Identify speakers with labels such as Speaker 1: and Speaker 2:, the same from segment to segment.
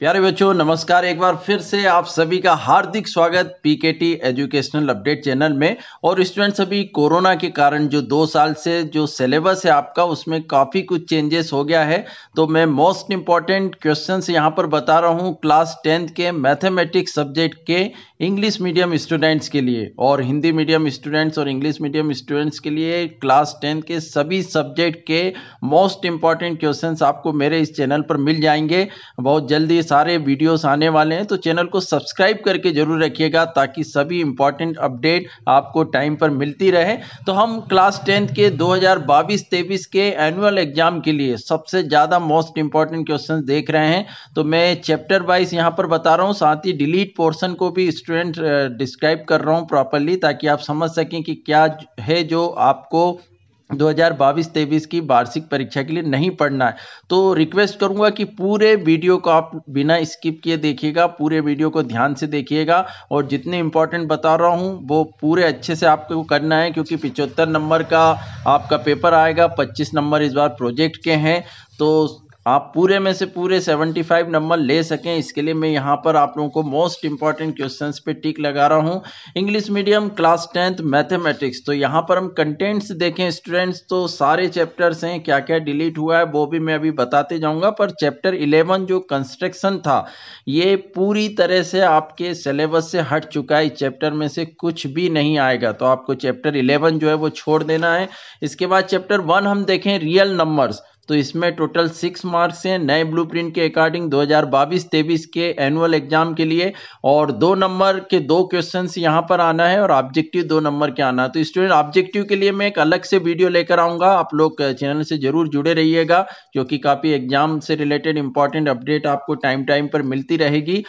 Speaker 1: प्यारे बच्चों नमस्कार एक बार फिर से आप सभी का हार्दिक स्वागत पीकेटी एजुकेशनल अपडेट चैनल में और स्टूडेंट्स अभी कोरोना के कारण जो दो साल से जो सिलेबस है आपका उसमें काफ़ी कुछ चेंजेस हो गया है तो मैं मोस्ट इम्पॉर्टेंट क्वेश्चंस यहां पर बता रहा हूं क्लास टेंथ के मैथमेटिक्स सब्जेक्ट के इंग्लिश मीडियम स्टूडेंट्स के लिए और हिंदी मीडियम स्टूडेंट्स और इंग्लिश मीडियम स्टूडेंट्स के लिए क्लास टेंथ के सभी सब्जेक्ट के मोस्ट इंपॉर्टेंट क्वेश्चन आपको मेरे इस चैनल पर मिल जाएंगे बहुत जल्दी सारे वीडियोस आने वाले हैं तो चैनल को सब्सक्राइब करके जरूर रखिएगा ताकि सभी इंपॉर्टेंट अपडेट आपको टाइम पर मिलती रहे तो हम क्लास टेंथ के दो हजार के एनुअल एग्जाम के लिए सबसे ज़्यादा मोस्ट इंपॉर्टेंट क्वेश्चन देख रहे हैं तो मैं चैप्टर वाइज यहाँ पर बता रहा हूँ साथ ही डिलीट पोर्सन को भी स्टूडेंट डिस्क्राइब कर रहा हूँ प्रॉपरली ताकि आप समझ सकें कि क्या है जो आपको दो हज़ार बाईस तेईस की वार्षिक परीक्षा के लिए नहीं पढ़ना है तो रिक्वेस्ट करूंगा कि पूरे वीडियो को आप बिना स्किप किए देखिएगा पूरे वीडियो को ध्यान से देखिएगा और जितने इंपॉर्टेंट बता रहा हूं वो पूरे अच्छे से आपको करना है क्योंकि पिचहत्तर नंबर का आपका पेपर आएगा पच्चीस नंबर इस बार प्रोजेक्ट के हैं तो आप पूरे में से पूरे 75 नंबर ले सकें इसके लिए मैं यहाँ पर आप लोगों को मोस्ट इंपॉर्टेंट क्वेश्चंस पे टिक लगा रहा हूँ English medium class tenth mathematics तो यहाँ पर हम कंटेंट्स देखें स्टूडेंट्स तो सारे चैप्टर्स हैं क्या क्या डिलीट हुआ है वो भी मैं अभी बताते जाऊँगा पर चैप्टर इलेवन जो कंस्ट्रक्शन था ये पूरी तरह से आपके सिलेबस से हट चुका है चैप्टर में से कुछ भी नहीं आएगा तो आपको चैप्टर इलेवन जो है वो छोड़ देना है इसके बाद चैप्टर वन हम देखें रियल नंबर्स तो इसमें टोटल सिक्स मार्क्स हैं नए ब्लूप्रिंट के अकॉर्डिंग 2022-23 के एनुअल एग्जाम के लिए और दो नंबर के दो क्वेश्चन यहाँ पर आना है और ऑब्जेक्टिव दो नंबर के आना है तो स्टूडेंट ऑब्जेक्टिव के लिए मैं एक अलग से वीडियो लेकर आऊँगा आप लोग चैनल से जरूर जुड़े रहिएगा क्योंकि काफ़ी एग्जाम से रिलेटेड इंपॉर्टेंट अपडेट आपको टाइम टाइम पर मिलती रहेगी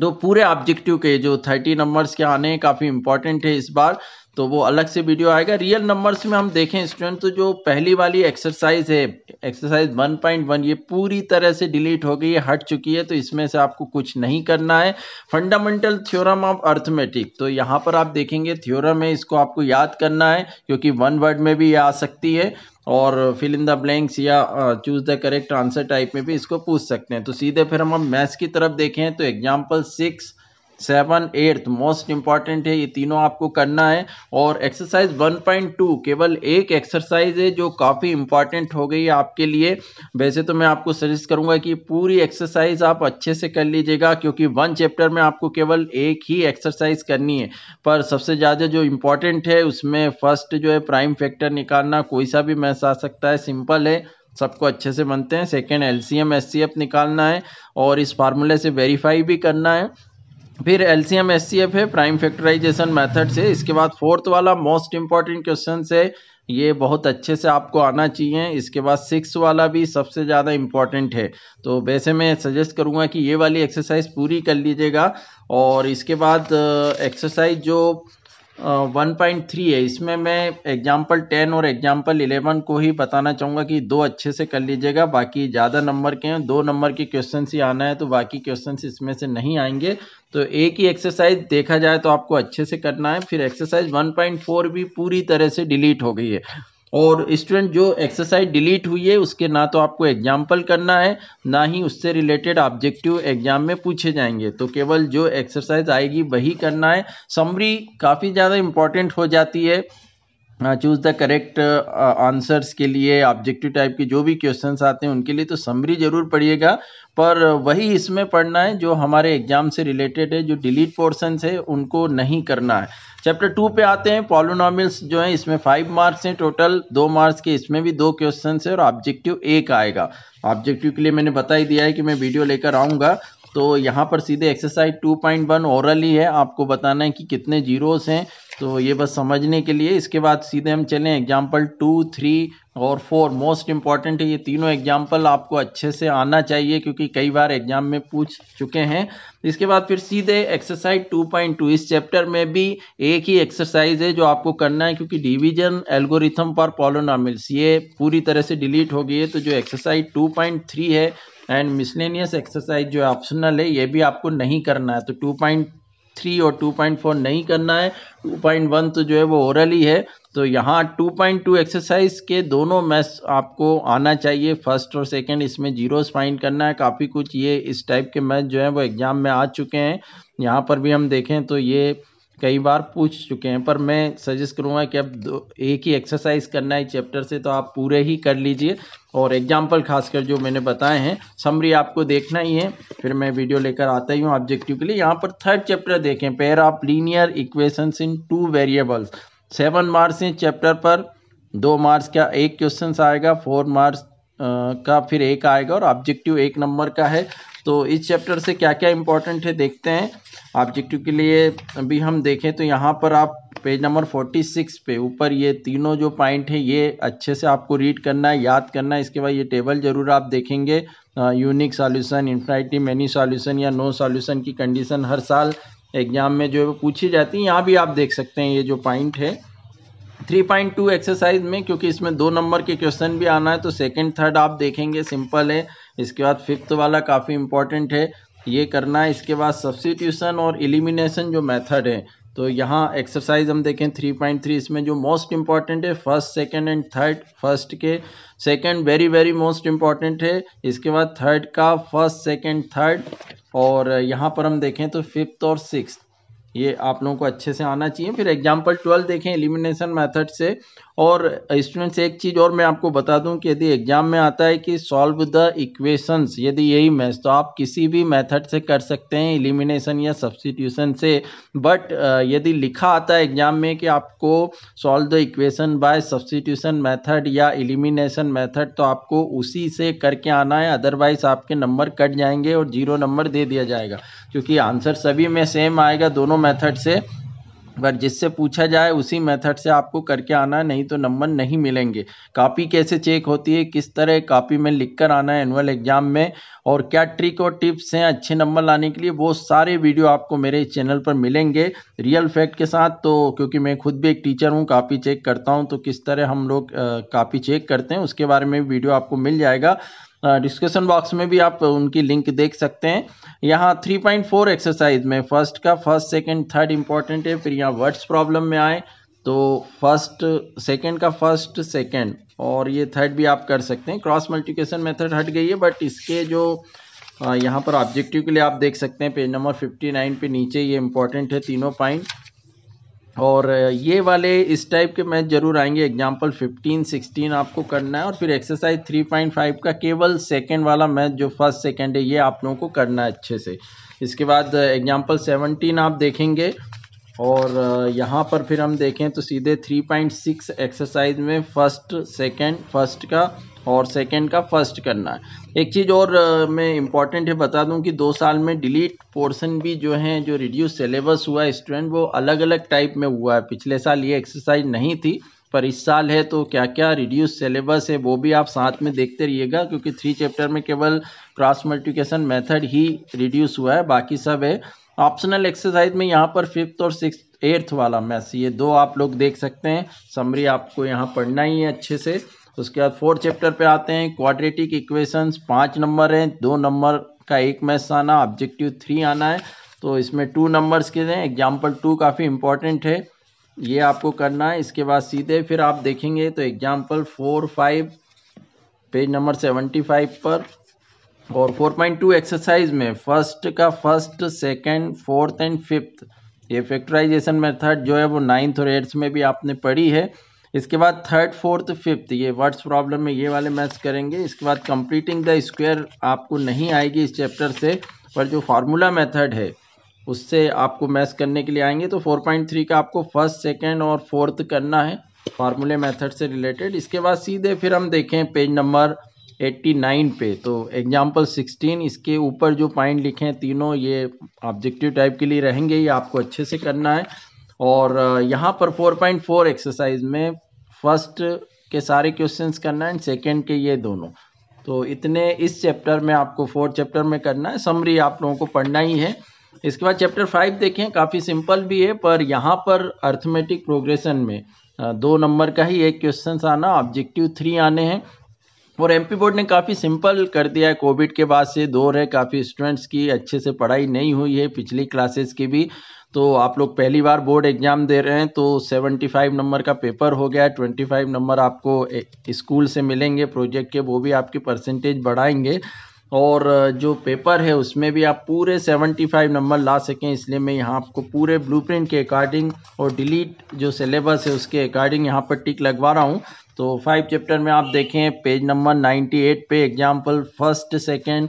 Speaker 1: तो पूरे ऑब्जेक्टिव के जो थर्टी नंबर्स के आने काफ़ी इंपॉर्टेंट है इस बार तो वो अलग से वीडियो आएगा रियल नंबर्स में हम देखें स्टूडेंट तो जो पहली वाली एक्सरसाइज है एक्सरसाइज 1.1 ये पूरी तरह से डिलीट हो गई है हट चुकी है तो इसमें से आपको कुछ नहीं करना है फंडामेंटल थ्योरम ऑफ अर्थमेटिक तो यहाँ पर आप देखेंगे थ्योरम है इसको आपको याद करना है क्योंकि वन वर्ड में भी ये आ सकती है और फिल इन द ब्लैंक्स या choose the correct answer type में भी इसको पूछ सकते हैं तो सीधे फिर हम अब मैथ्स की तरफ देखें तो example six seven eighth most important है ये तीनों आपको करना है और एक्सरसाइज 1.2 केवल एक एक्सरसाइज है जो काफ़ी इंपॉर्टेंट हो गई आपके लिए वैसे तो मैं आपको सजेस्ट करूंगा कि पूरी एक्सरसाइज आप अच्छे से कर लीजिएगा क्योंकि वन चैप्टर में आपको केवल एक ही एक्सरसाइज करनी है पर सबसे ज़्यादा जो इम्पोर्टेंट है उसमें फर्स्ट जो है प्राइम फैक्टर निकालना कोई सा भी मैस आ सकता है सिंपल है सबको अच्छे से बनते हैं सेकेंड एल सी निकालना है और इस फार्मूले से वेरीफाई भी करना है फिर एलसीएम एफ है प्राइम फैक्टराइजेशन मेथड से इसके बाद फोर्थ वाला मोस्ट इंपॉर्टेंट क्वेश्चन है ये बहुत अच्छे से आपको आना चाहिए इसके बाद सिक्स वाला भी सबसे ज़्यादा इम्पॉर्टेंट है तो वैसे मैं सजेस्ट करूँगा कि ये वाली एक्सरसाइज पूरी कर लीजिएगा और इसके बाद एक्सरसाइज जो वन पॉइंट थ्री है इसमें मैं एग्जाम्पल टेन और एग्जाम्पल इलेवन को ही बताना चाहूँगा कि दो अच्छे से कर लीजिएगा बाकी ज़्यादा नंबर के हैं दो नंबर के क्वेश्चन ही आना है तो बाकी क्वेश्चन इसमें से नहीं आएंगे तो एक ही एक्सरसाइज देखा जाए तो आपको अच्छे से करना है फिर एक्सरसाइज वन पॉइंट फोर भी पूरी तरह से डिलीट हो गई है और स्टूडेंट जो एक्सरसाइज डिलीट हुई है उसके ना तो आपको एग्जाम्पल करना है ना ही उससे रिलेटेड ऑब्जेक्टिव एग्जाम में पूछे जाएंगे तो केवल जो एक्सरसाइज आएगी वही करना है समरी काफ़ी ज़्यादा इम्पॉर्टेंट हो जाती है चूज़ द करेक्ट आंसर्स के लिए ऑब्जेक्टिव टाइप के जो भी क्वेश्चन आते हैं उनके लिए तो समरी ज़रूर पढ़िएगा पर वही इसमें पढ़ना है जो हमारे एग्जाम से रिलेटेड है जो डिलीट पोर्सन है उनको नहीं करना है चैप्टर टू पे आते हैं पॉलोनॉमिल्स जो है इसमें फाइव मार्क्स हैं टोटल दो मार्क्स के इसमें भी दो क्वेश्चन है और ऑब्जेक्टिव एक आएगा ऑब्जेक्टिव के लिए मैंने बता ही दिया है कि मैं वीडियो लेकर आऊँगा तो यहाँ पर सीधे एक्सरसाइज 2.1 ओरली है आपको बताना है कि कितने जीरोस हैं तो ये बस समझने के लिए इसके बाद सीधे हम चलें एग्जाम्पल टू थ्री और फोर मोस्ट इम्पॉर्टेंट है ये तीनों एग्जाम्पल आपको अच्छे से आना चाहिए क्योंकि कई बार एग्जाम में पूछ चुके हैं इसके बाद फिर सीधे एक्सरसाइज 2.2 इस चैप्टर में भी एक ही एक्सरसाइज है जो आपको करना है क्योंकि डिवीजन एल्गोरिथम पर पॉलोनामिल्स ये पूरी तरह से डिलीट हो गई है तो जो एक्सरसाइज थ्री है एंड मिसलेनियस एक्सरसाइज जो ऑप्शनल है ये भी आपको नहीं करना है तो टू पॉइंट थ्री और टू पॉइंट फोर नहीं करना है टू पॉइंट वन तो जो है वो ओरली है तो यहाँ टू पॉइंट टू एक्सरसाइज के दोनों मैथ्स आपको आना चाहिए फर्स्ट और सेकंड इसमें जीरो फाइंड करना है काफ़ी कुछ ये इस टाइप के मैथ जो है वो एग्जाम में आ चुके हैं यहाँ पर भी हम देखें तो ये कई बार पूछ चुके हैं पर मैं सजेस्ट करूंगा कि अब दो एक ही एक्सरसाइज करना है चैप्टर से तो आप पूरे ही कर लीजिए और एग्जाम्पल खासकर जो मैंने बताए हैं समरी आपको देखना ही है फिर मैं वीडियो लेकर आता ही हूँ ऑब्जेक्टिव के लिए यहाँ पर थर्ड चैप्टर देखें pair of linear equation in two variables seven marks हैं चैप्टर पर दो मार्क्स का एक क्वेश्चन आएगा फोर मार्क्स का फिर एक आएगा और ऑब्जेक्टिव एक नंबर का है तो इस चैप्टर से क्या क्या इंपॉर्टेंट है देखते हैं ऑब्जेक्टिव के लिए अभी हम देखें तो यहाँ पर आप पेज नंबर फोर्टी सिक्स पे ऊपर ये तीनों जो पॉइंट हैं ये अच्छे से आपको रीड करना है याद करना है इसके बाद ये टेबल ज़रूर आप देखेंगे unique solution infinity many solution या नो सॉल्यूशन की कंडीशन हर साल एग्जाम में जो है पूछी जाती है यहाँ भी आप देख सकते हैं ये जो पॉइंट है थ्री पॉइंट टू एक्सरसाइज में क्योंकि इसमें दो नंबर के क्वेश्चन भी आना है तो सेकंड थर्ड आप देखेंगे सिंपल है इसके बाद फिफ्थ वाला काफ़ी इंपॉर्टेंट है ये करना है इसके बाद सब्सिट्यूशन और एलिमिनेशन जो मेथड है तो यहाँ एक्सरसाइज हम देखें थ्री पॉइंट थ्री इसमें जो मोस्ट इंपॉर्टेंट है first second and third first के second very very most important है इसके बाद थर्ड का फर्स्ट सेकेंड थर्ड और यहाँ पर हम देखें तो फिफ्थ और सिक्स ये आप लोगों को अच्छे से आना चाहिए फिर एग्जाम्पल ट्वेल्व देखें एलिमिनेशन मेथड से और स्टूडेंट्स एक चीज़ और मैं आपको बता दूं कि यदि एग्जाम में आता है कि सॉल्व द इक्वेशंस यदि यही मैथ तो आप किसी भी मेथड से कर सकते हैं इलिमिनेशन या सब्सिट्यूशन से बट यदि लिखा आता है एग्जाम में कि आपको solve the equation by substitution method या इलिमिनेशन मेथड तो आपको उसी से करके आना है अदरवाइज आपके नंबर कट जाएंगे और जीरो नंबर दे दिया जाएगा क्योंकि आंसर सभी में सेम आएगा दोनों मैथड से अगर जिससे पूछा जाए उसी मेथड से आपको करके आना है नहीं तो नंबर नहीं मिलेंगे कॉपी कैसे चेक होती है किस तरह कॉपी में लिख कर आना है एनुअल एग्जाम में और क्या ट्रिक और टिप्स हैं अच्छे नंबर लाने के लिए वो सारे वीडियो आपको मेरे इस चैनल पर मिलेंगे रियल फैक्ट के साथ तो क्योंकि मैं खुद भी एक टीचर हूँ कापी चेक करता हूँ तो किस तरह हम लोग कापी चेक करते हैं उसके बारे में वीडियो आपको मिल जाएगा डिस्क्रिप्शन बॉक्स में भी आप उनकी लिंक देख सकते हैं यहाँ 3.4 एक्सरसाइज में फर्स्ट का फर्स्ट सेकंड थर्ड इंपॉर्टेंट है फिर यहाँ वर्ड्स प्रॉब्लम में आए तो फर्स्ट सेकंड का फर्स्ट सेकंड और ये थर्ड भी आप कर सकते हैं क्रॉस मल्टीप्लिकेशन मेथड हट गई है बट इसके जो यहाँ पर ऑब्जेक्टिव के लिए आप देख सकते हैं पेज नंबर नाइन पे नीचे ये इंपॉर्टेंट है तीनों पॉइंट और ये वाले इस टाइप के मैच जरूर आएंगे एग्जाम्पल 15, 16 आपको करना है और फिर एक्सरसाइज 3.5 का केवल सेकेंड वाला मैच जो फर्स्ट सेकेंड है ये आप लोगों को करना है अच्छे से इसके बाद एग्जाम्पल 17 आप देखेंगे और यहाँ पर फिर हम देखें तो सीधे 3.6 एक्सरसाइज में फर्स्ट सेकेंड फर्स्ट का और सेकेंड का फर्स्ट करना है एक चीज़ और मैं इम्पॉर्टेंट है बता दूं कि दो साल में डिलीट पोर्शन भी जो है जो रिड्यूस सिलेबस हुआ है स्टूडेंट वो अलग अलग टाइप में हुआ है पिछले साल ये एक्सरसाइज नहीं थी पर इस साल है तो क्या क्या रिड्यूस सिलेबस है वो भी आप साथ में देखते रहिएगा क्योंकि थ्री चैप्टर में केवल क्रॉस मल्टीप्लिकेशन मेथड ही रिड्यूस हुआ है बाकी सब है ऑप्शनल एक्सरसाइज में यहाँ पर फिफ्थ और सिक्स एर्थ वाला मैथ्स ये दो आप लोग देख सकते हैं समरी आपको यहाँ पढ़ना ही है अच्छे से उसके बाद फोर्थ चैप्टर पे आते हैं क्वाड्रेटिक इक्वेशंस पांच नंबर हैं दो नंबर का एक मैथ्स आना ऑब्जेक्टिव थ्री आना है तो इसमें टू नंबर्स के हैं एग्जाम्पल टू काफ़ी इंपॉर्टेंट है ये आपको करना है इसके बाद सीधे फिर आप देखेंगे तो example four five page number seventy five पर और फोर पॉइंट टू एक्सरसाइज में फर्स्ट का first second fourth and fifth ये फैक्टराइजेशन मेथड जो है वो नाइन्थ और एट्थ में भी आपने पढ़ी है इसके बाद थर्ड फोर्थ फिफ्थ ये वर्ड्स प्रॉब्लम में ये वाले मैथ्स करेंगे इसके बाद कंप्लीटिंग द स्क्वायर आपको नहीं आएगी इस चैप्टर से पर जो फार्मूला मेथड है उससे आपको मैथ्स करने के लिए आएंगे तो 4.3 का आपको फर्स्ट सेकेंड और फोर्थ करना है फार्मूले मेथड से रिलेटेड इसके बाद सीधे फिर हम देखें पेज नंबर नाइन पे तो एग्जाम्पल सिक्सटीन इसके ऊपर जो पॉइंट लिखे हैं तीनों ये ऑब्जेक्टिव टाइप के लिए रहेंगे ये आपको अच्छे से करना है और यहाँ पर 4.4 एक्सरसाइज में फर्स्ट के सारे क्वेश्चंस करना है एंड सेकेंड के ये दोनों तो इतने इस चैप्टर में आपको फोर्थ चैप्टर में करना है समरी आप लोगों को पढ़ना ही है इसके बाद चैप्टर फाइव देखें काफ़ी सिंपल भी है पर यहाँ पर अर्थमेटिक प्रोग्रेशन में दो नंबर का ही एक क्वेश्चन आना ऑब्जेक्टिव थ्री आने हैं और एमपी बोर्ड ने काफ़ी सिंपल कर दिया है कोविड के बाद से दौर है काफ़ी स्टूडेंट्स की अच्छे से पढ़ाई नहीं हुई है पिछली क्लासेस की भी तो आप लोग पहली बार बोर्ड एग्ज़ाम दे रहे हैं तो 75 नंबर का पेपर हो गया 25 नंबर आपको स्कूल से मिलेंगे प्रोजेक्ट के वो भी आपकी परसेंटेज बढ़ाएंगे और जो पेपर है उसमें भी आप पूरे 75 नंबर ला सकें इसलिए मैं यहाँ आपको पूरे ब्लूप्रिंट के अकॉर्डिंग और डिलीट जो सिलेबस है उसके अकॉर्डिंग यहाँ पर टिक लगवा रहा हूँ तो फाइव चैप्टर में आप देखें पेज नंबर 98 पे एग्जाम्पल फर्स्ट सेकेंड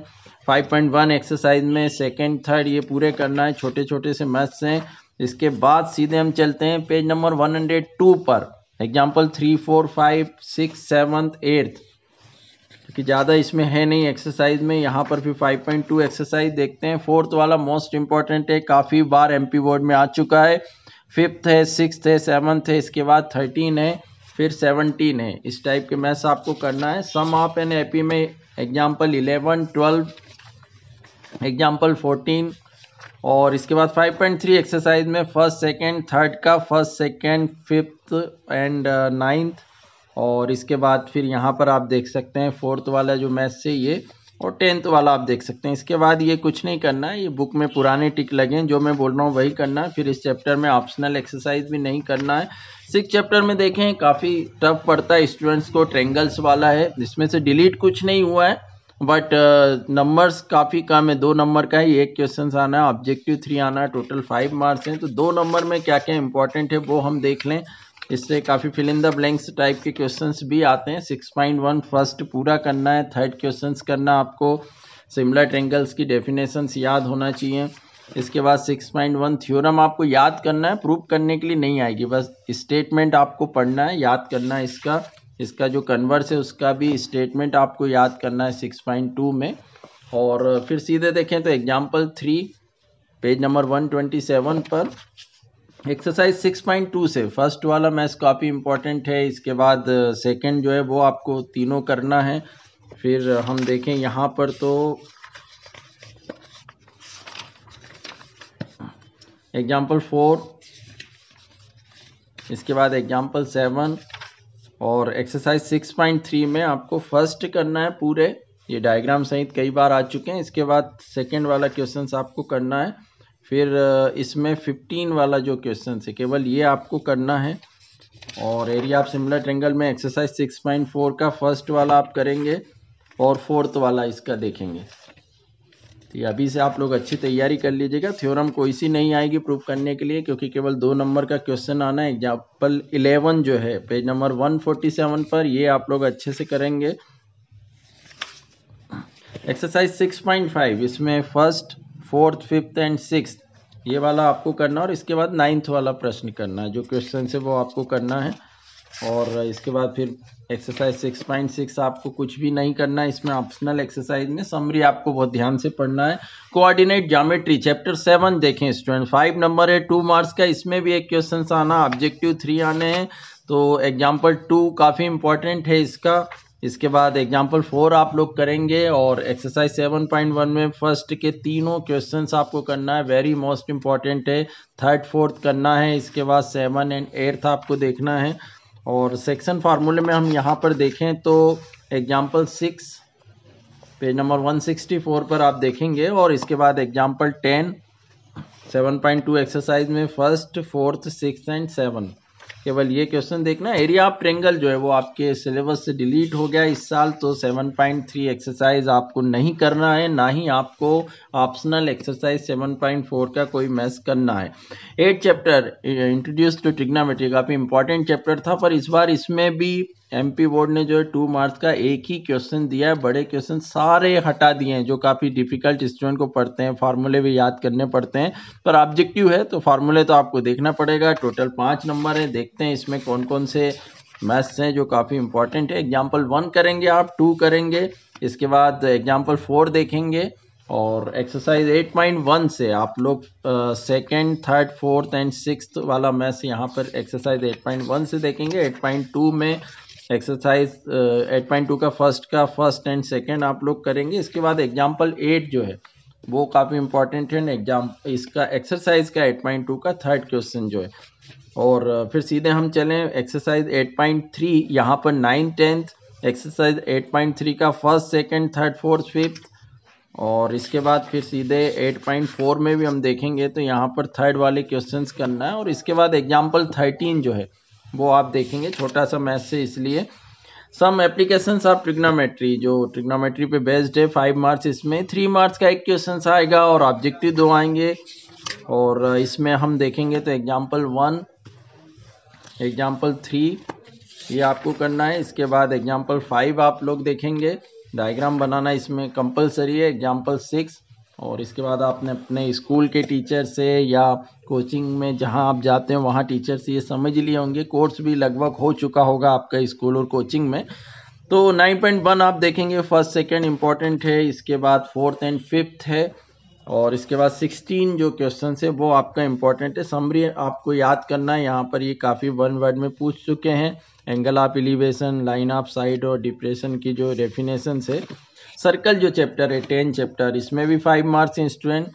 Speaker 1: 5.1 एक्सरसाइज में सेकंड थर्ड ये पूरे करना है छोटे छोटे से मैथ्स हैं इसके बाद सीधे हम चलते हैं पेज नंबर 102 पर example three four five six seventh eighth क्योंकि ज़्यादा इसमें है नहीं एक्सरसाइज में यहाँ पर भी 5.2 एक्सरसाइज देखते हैं फोर्थ वाला मोस्ट इंपॉर्टेंट है काफ़ी बार एम बोर्ड में आ चुका है फिफ्थ है सिक्स है सेवन्थ है इसके बाद थर्टीन है फिर सेवनटीन है इस टाइप के मैथ्स आपको करना है सम ऑफ एन एपी में example eleven twelve example fourteen और इसके बाद फाइव पॉइंट थ्री एक्सरसाइज में फर्स्ट सेकेंड थर्ड का first second fifth and ninth और इसके बाद फिर यहाँ पर आप देख सकते हैं फोर्थ वाला जो मैथ से ये और टेंथ वाला आप देख सकते हैं इसके बाद ये कुछ नहीं करना है ये बुक में पुराने टिक लगे हैं जो मैं बोल रहा हूँ वही करना है फिर इस चैप्टर में ऑप्शनल एक्सरसाइज भी नहीं करना है सिक्स चैप्टर में देखें काफ़ी टफ पड़ता है स्टूडेंट्स को ट्रेंगल्स वाला है जिसमें से डिलीट कुछ नहीं हुआ है बट नंबर्स काफ़ी कम है दो नंबर का ही एक क्वेश्चन आना है ऑब्जेक्टिव थ्री आना है टोटल फाइव मार्क्स हैं तो दो नंबर में क्या क्या इंपॉर्टेंट है वो हम देख लें इससे काफ़ी fill in the blanks type के क्वेश्चन भी आते हैं सिक्स पॉइंट वन फर्स्ट पूरा करना है थर्ड क्वेश्चन करना आपको सिमिलर ट्रेंगल्स की डेफिनेशंस याद होना चाहिए इसके बाद सिक्स पॉइंट वन थ्योरम आपको याद करना है प्रूव करने के लिए नहीं आएगी बस स्टेटमेंट आपको पढ़ना है याद करना है इसका इसका जो कन्वर्स है उसका भी स्टेटमेंट आपको याद करना है सिक्स पॉइंट टू में और फिर सीधे देखें तो example three page number one twenty seven पर एक्सरसाइज सिक्स पॉइंट टू से फर्स्ट वाला मैथ्स काफ़ी इंपॉर्टेंट है इसके बाद सेकेंड जो है वो आपको तीनों करना है फिर हम देखें यहाँ पर तो एग्जाम्पल फोर इसके बाद एग्जाम्पल सेवन और एक्सरसाइज 6.3 में आपको फर्स्ट करना है पूरे ये डायग्राम सहित कई बार आ चुके हैं इसके बाद सेकेंड वाला क्वेश्चन आपको करना है फिर इसमें 15 वाला जो क्वेश्चन है केवल ये आपको करना है और एरिया ऑफ सिमिलर ट्रेंगल में एक्सरसाइज 6.4 का फर्स्ट वाला आप करेंगे और फोर्थ वाला इसका देखेंगे तो अभी से आप लोग अच्छी तैयारी कर लीजिएगा थ्योरम कोई सी नहीं आएगी प्रूफ करने के लिए क्योंकि केवल दो नंबर का क्वेश्चन आना है एग्जाम्पल इलेवन जो है page number one forty seven पर ये आप लोग अच्छे से करेंगे एक्सरसाइज सिक्स पॉइंट फाइव इसमें first fourth fifth and six ये वाला आपको करना और इसके बाद नाइन्थ वाला प्रश्न करना है जो क्वेश्चन है वो आपको करना है और इसके बाद फिर एक्सरसाइज सिक्स पॉइंट सिक्स आपको कुछ भी नहीं करना है इसमें ऑप्शनल एक्सरसाइज में समरी आपको बहुत ध्यान से पढ़ना है कोऑर्डिनेट ज्योमेट्री चैप्टर सेवन देखें स्टूडेंट फाइव नंबर है टू मार्क्स का इसमें भी एक क्वेश्चन आना ऑब्जेक्टिव थ्री आने हैं तो एग्जाम्पल टू काफ़ी इंपॉर्टेंट है इसका इसके बाद एग्जाम्पल फोर आप लोग करेंगे और एक्सरसाइज सेवन पॉइंट वन में फर्स्ट के तीनों क्वेश्चन आपको करना है वेरी मोस्ट इम्पॉर्टेंट है थर्ड फोर्थ करना है इसके बाद सेवन एंड एट्थ आपको देखना है और सेक्शन फार्मूले में हम यहाँ पर देखें तो एग्जाम्पल सिक्स पेज नंबर 164 पर आप देखेंगे और इसके बाद एग्जाम्पल टेन 7.2 एक्सरसाइज में first fourth six and seven केवल ये क्वेश्चन देखना एरिया ऑफ ट्रेंगल जो है वो आपके सिलेबस से डिलीट हो गया इस साल तो 7.3 एक्सरसाइज आपको नहीं करना है ना ही आपको ऑप्शनल एक्सरसाइज 7.4 का कोई मैस करना है eight chapter introduce to trigonometry काफ़ी इंपॉर्टेंट चैप्टर था पर इस बार इसमें भी एमपी बोर्ड ने जो है टू मार्क्स का एक ही क्वेश्चन दिया है बड़े क्वेश्चन सारे हटा दिए हैं जो काफ़ी डिफिकल्ट स्टूडेंट को पढ़ते हैं फार्मूले भी याद करने पड़ते हैं पर ऑब्जेक्टिव है तो फार्मूले तो आपको देखना पड़ेगा टोटल पाँच नंबर हैं देखते हैं इसमें कौन कौन से मैथ्स हैं जो काफ़ी इंपॉर्टेंट है एग्जाम्पल वन करेंगे आप टू करेंगे इसके बाद एग्जाम्पल फोर देखेंगे और एक्सरसाइज एट पॉइंट वन से आप लोग second third fourth and six वाला मैथ्स यहाँ पर एक्सरसाइज एट पॉइंट वन से देखेंगे एट पॉइंट टू में एक्सरसाइज एट पॉइंट टू का फर्स्ट का फर्स्ट एंड सेकेंड आप लोग करेंगे इसके बाद एग्जाम्पल एट जो है वो काफ़ी इंपॉर्टेंट है एग्जाम इसका एक्सरसाइज का एट पॉइंट टू का थर्ड क्वेश्चन जो है और uh, फिर सीधे हम चलें एक्सरसाइज एट पॉइंट थ्री यहाँ पर nine tenth exercise eight point three का first second third fourth fifth और इसके बाद फिर सीधे एट पॉइंट फोर में भी हम देखेंगे तो यहाँ पर थर्ड वाले क्वेश्चन करना है और इसके बाद एग्जाम्पल थर्टीन जो है वो आप देखेंगे छोटा सा मैथ से इसलिए सम एप्लीकेशन ऑफ ट्रिग्नोमेट्री जो ट्रिग्नोमेट्री पे बेस्ड है फाइव मार्क्स इसमें थ्री मार्क्स का एक क्वेश्चन आएगा और ऑब्जेक्टिव दो आएंगे और इसमें हम देखेंगे तो एग्जाम्पल वन एग्जाम्पल थ्री ये आपको करना है इसके बाद एग्जाम्पल फाइव आप लोग देखेंगे डायग्राम बनाना इसमें कंपलसरी है एग्जाम्पल सिक्स और इसके बाद आपने अपने स्कूल के टीचर से या कोचिंग में जहां आप जाते हैं वहां टीचर से ये समझ लिए होंगे कोर्स भी लगभग हो चुका होगा आपका स्कूल और कोचिंग में तो 9.1 आप देखेंगे फर्स्ट सेकंड इम्पॉर्टेंट है इसके बाद फोर्थ एंड फिफ्थ है और इसके बाद 16 जो क्वेश्चन है वो आपका इम्पॉर्टेंट है समरी आपको याद करना है यहाँ पर ये काफ़ी वन वर्ड में पूछ चुके हैं angle of elevation line of sight और डिप्रेशन की जो डेफिनेशन है सर्कल जो चैप्टर है टेन चैप्टर इसमें भी five marks student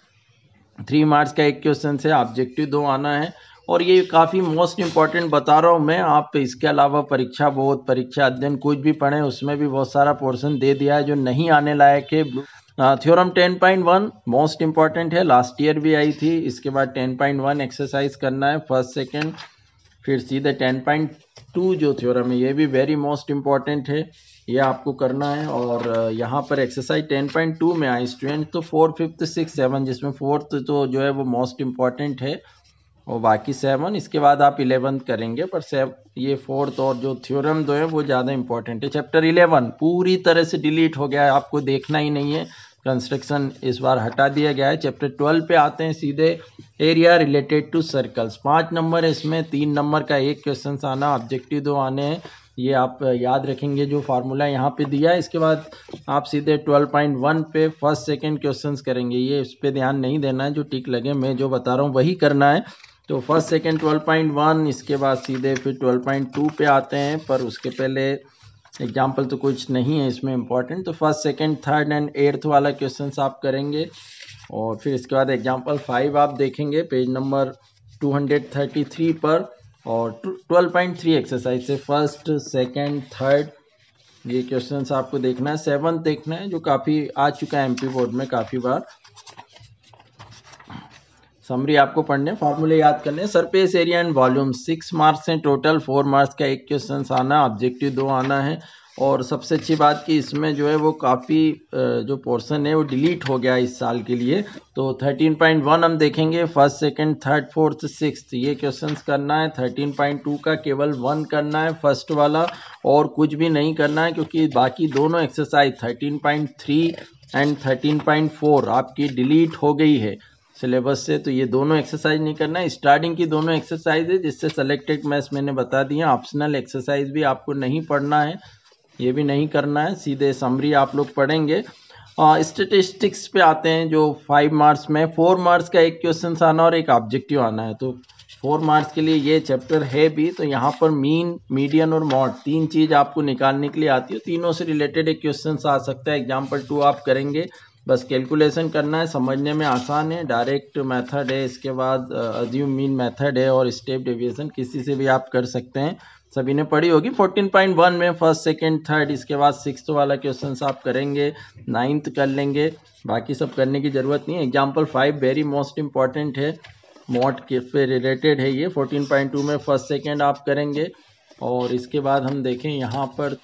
Speaker 1: three marks का एक क्वेश्चन से ऑब्जेक्टिव दो आना है और ये काफ़ी मोस्ट इम्पॉर्टेंट बता रहा हूँ मैं आप इसके अलावा परीक्षा बहुत परीक्षा अध्ययन कुछ भी पढ़ें उसमें भी बहुत सारा पोर्सन दे दिया है जो नहीं आने लायक है theorem ten point one most important है लास्ट ईयर भी आई थी इसके बाद टेन पॉइंट वन एक्सरसाइज करना है फर्स्ट सेकेंड फिर सीधे टेन पॉइंट टू जो थ्योरम है ये भी वेरी मोस्ट इम्पॉर्टेंट है ये आपको करना है और यहाँ पर एक्सरसाइज टेन पॉइंट टू में आए स्टूडेंट तो फोर फिफ्थ सिक्स सेवन जिसमें फोर्थ तो जो है वो मोस्ट इम्पॉर्टेंट है और बाकी सेवन इसके बाद आप इलेवंथ करेंगे पर सेव ये फोर्थ और जो थ्योरम दो है वो ज़्यादा इंपॉर्टेंट है चैप्टर इलेवन पूरी तरह से डिलीट हो गया है आपको देखना ही नहीं है कंस्ट्रक्शन इस बार हटा दिया गया है चैप्टर ट्वेल्व पे आते हैं सीधे एरिया रिलेटेड टू सर्कल्स पाँच नंबर इसमें तीन नंबर का एक क्वेश्चन आना ऑब्जेक्टिव दो आने हैं ये आप याद रखेंगे जो फार्मूला यहाँ पे दिया है इसके बाद आप सीधे 12.1 पे फर्स्ट सेकंड क्वेश्चंस करेंगे ये इस पर ध्यान नहीं देना है जो टिक लगे मैं जो बता रहा हूँ वही करना है तो फर्स्ट सेकंड 12.1 इसके बाद सीधे फिर 12.2 पे आते हैं पर उसके पहले एग्जाम्पल तो कुछ नहीं है इसमें इम्पॉर्टेंट तो first second third and eighth वाला क्वेश्चन आप करेंगे और फिर इसके बाद एग्जाम्पल फाइव आप देखेंगे पेज नंबर टू पर और ट्वेल्व पॉइंट थ्री एक्सरसाइज से फर्स्ट सेकंड थर्ड ये क्वेश्चंस आपको देखना है सेवन देखना है जो काफ़ी आ चुका है एमपी बोर्ड में काफ़ी बार समरी आपको पढ़ने फॉर्मूले याद करने surface area and volume six marks हैं टोटल फोर मार्क्स का एक क्वेश्चन आना ऑब्जेक्टिव दो आना है और सबसे अच्छी बात कि इसमें जो है वो काफ़ी जो पोर्शन है वो डिलीट हो गया इस साल के लिए तो 13.1 हम देखेंगे first second third fourth six ये क्वेश्चंस करना है 13.2 का केवल वन करना है फर्स्ट वाला और कुछ भी नहीं करना है क्योंकि बाकी दोनों एक्सरसाइज 13.3 एंड 13.4 आपकी डिलीट हो गई है सिलेबस से तो ये दोनों एक्सरसाइज नहीं करना है स्टार्टिंग की दोनों एक्सरसाइज है जिससे सेलेक्टेड मैथ्स मैंने बता दिया ऑप्शनल एक्सरसाइज भी आपको नहीं पढ़ना है ये भी नहीं करना है सीधे समरी आप लोग पढ़ेंगे स्टेटिस्टिक्स पे आते हैं जो फाइव मार्क्स में फोर मार्क्स का एक क्वेश्चन आना और एक ऑब्जेक्टिव आना है तो फोर मार्क्स के लिए ये चैप्टर है भी तो यहाँ पर मीन मीडियन और मॉड तीन चीज़ आपको निकालने के लिए आती है तीनों से रिलेटेड एक क्वेश्चन आ सकता है एग्जाम्पल टू आप करेंगे बस कैलकुलेशन करना है समझने में आसान है डायरेक्ट मेथड है इसके बाद अज्यूम मीन मेथड है और स्टेप डेविएशन किसी से भी आप कर सकते हैं सभी ने पढ़ी होगी 14.1 में फर्स्ट सेकंड थर्ड इसके बाद सिक्स वाला क्वेश्चन आप करेंगे नाइन्थ कर लेंगे बाकी सब करने की ज़रूरत नहीं है example five very most important है मॉट के रिलेटेड है ये 14.2 में फर्स्ट सेकंड आप करेंगे और इसके बाद हम देखें यहाँ पर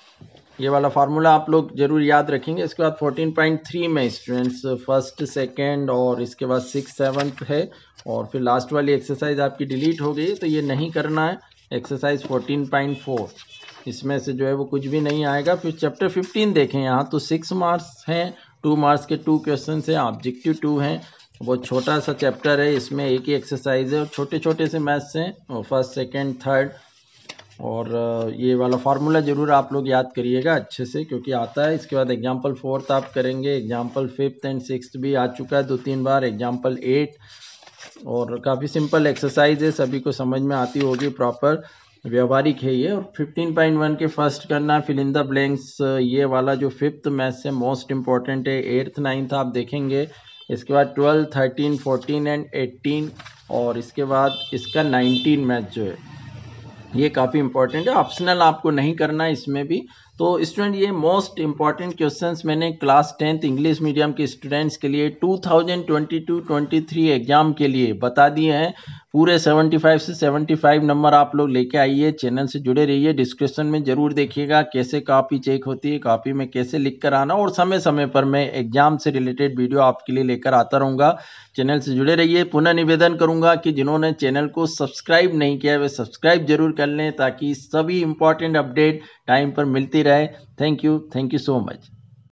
Speaker 1: ये वाला फार्मूला आप लोग जरूर याद रखेंगे इसके बाद 14.3 में स्टूडेंट्स फर्स्ट सेकंड और इसके बाद सिक्स सेवन्थ है और फिर लास्ट वाली एक्सरसाइज आपकी डिलीट हो गई तो ये नहीं करना है एक्सरसाइज 14.4 इसमें से जो है वो कुछ भी नहीं आएगा फिर चैप्टर 15 देखें यहाँ तो सिक्स मार्क्स हैं टू मार्क्स के टू क्वेश्चन हैं ऑब्जेक्टिव टू हैं वो छोटा सा चैप्टर है इसमें एक ही एक्सरसाइज है और छोटे छोटे से मैथ्स हैं फर्स्ट सेकेंड थर्ड और ये वाला फार्मूला ज़रूर आप लोग याद करिएगा अच्छे से क्योंकि आता है इसके बाद एग्जाम्पल फोर्थ आप करेंगे एग्जाम्पल फिफ्थ एंड सिक्स भी आ चुका है दो तीन बार एग्जाम्पल एट और काफ़ी सिंपल एक्सरसाइज है सभी को समझ में आती होगी प्रॉपर व्यवहारिक है ये और फिफ्टीन पॉइंट वन के फर्स्ट करना है इन ब्लैंक्स ये वाला जो फिफ्थ मैथ से मोस्ट इम्पॉर्टेंट है एट्थ नाइन्थ आप देखेंगे इसके बाद twelfth thirteen fourteen and eighteen और इसके बाद इसका नाइनटीन मैथ जो है ये काफ़ी इंपॉर्टेंट है ऑप्शनल आपको नहीं करना है इसमें भी तो स्टूडेंट ये मोस्ट इंपॉर्टेंट क्वेश्चंस मैंने क्लास टेंथ इंग्लिश मीडियम के स्टूडेंट्स के लिए 2022-23 एग्जाम के लिए बता दिए हैं पूरे 75 से 75 नंबर आप लोग लेके आइए चैनल से जुड़े रहिए डिस्क्रिप्शन में जरूर देखिएगा कैसे कॉपी चेक होती है कॉपी में कैसे लिख कर आना और समय समय पर मैं एग्जाम से रिलेटेड वीडियो आपके लिए लेकर आता रहूँगा चैनल से जुड़े रहिए पुनः निवेदन करूँगा कि जिन्होंने चैनल को सब्सक्राइब नहीं किया वे सब्सक्राइब जरूर कर लें ताकि सभी इंपॉर्टेंट अपडेट टाइम पर मिलती रहे thank you thank you so much